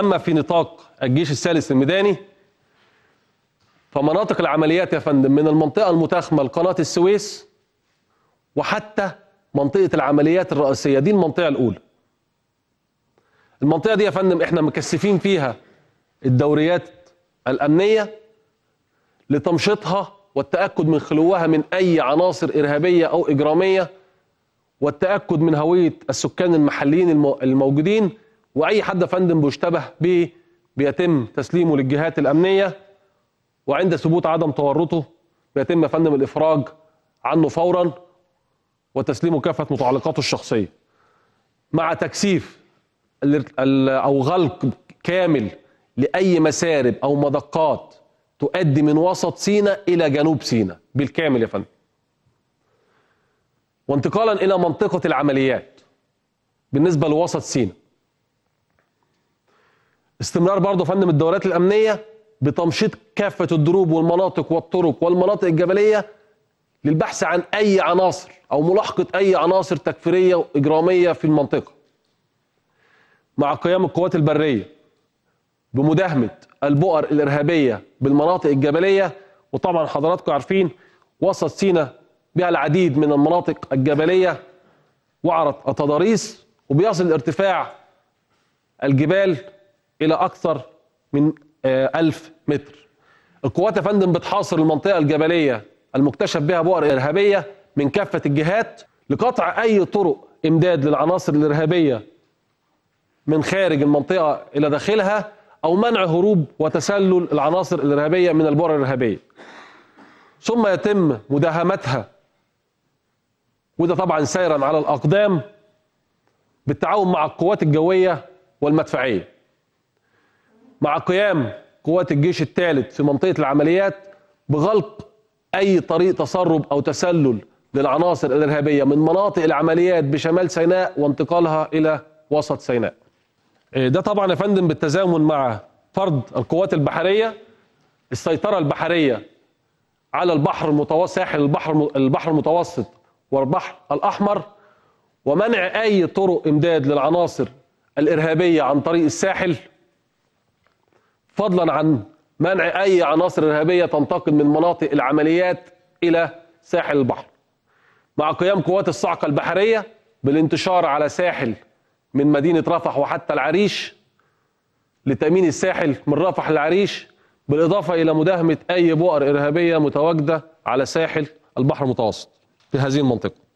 أما في نطاق الجيش الثالث الميداني فمناطق العمليات يا فندم من المنطقة المتاخمة لقناة السويس وحتى منطقة العمليات الرئيسية دي المنطقة الأولى المنطقة دي يا فندم احنا مكثفين فيها الدوريات الأمنية لتمشيطها والتأكد من خلوها من أي عناصر إرهابية أو إجرامية والتأكد من هوية السكان المحليين الموجودين واي حد فندم بيشتبه به بيتم تسليمه للجهات الامنيه وعند ثبوت عدم تورطه بيتم يا فندم الافراج عنه فورا وتسليمه كافه متعلقاته الشخصيه مع تكثيف او غلق كامل لاي مسارب او مدقات تؤدي من وسط سيناء الى جنوب سيناء بالكامل يا فندم وانتقالا الى منطقه العمليات بالنسبه لوسط سيناء استمرار برضه يا فندم الدورات الامنيه بتمشيط كافه الدروب والمناطق والطرق والمناطق الجبليه للبحث عن اي عناصر او ملاحقه اي عناصر تكفيريه واجراميه في المنطقه. مع قيام القوات البريه بمداهمه البؤر الارهابيه بالمناطق الجبليه وطبعا حضراتكم عارفين وسط سينا بها العديد من المناطق الجبليه وعره التضاريس وبيصل ارتفاع الجبال الى اكثر من 1000 آه، متر القوات يا فندم بتحاصر المنطقه الجبليه المكتشف بها بؤر ارهابيه من كافه الجهات لقطع اي طرق امداد للعناصر الارهابيه من خارج المنطقه الى داخلها او منع هروب وتسلل العناصر الارهابيه من البؤر الارهابيه ثم يتم مداهمتها وده طبعا سيرا على الاقدام بالتعاون مع القوات الجويه والمدفعيه مع قيام قوات الجيش الثالث في منطقة العمليات بغلق أي طريق تسرب أو تسلل للعناصر الإرهابية من مناطق العمليات بشمال سيناء وانتقالها إلى وسط سيناء إيه، ده طبعا يا فندم بالتزامن مع فرض القوات البحرية السيطرة البحرية على البحر المتوسط ساحل البحر البحر المتوسط والبحر الأحمر ومنع أي طرق إمداد للعناصر الإرهابية عن طريق الساحل فضلا عن منع أي عناصر إرهابية تنتقل من مناطق العمليات إلى ساحل البحر مع قيام قوات الصعقة البحرية بالانتشار على ساحل من مدينة رفح وحتى العريش لتأمين الساحل من رفح للعريش بالإضافة إلى مداهمة أي بؤر إرهابية متواجدة على ساحل البحر المتوسط في هذه المنطقة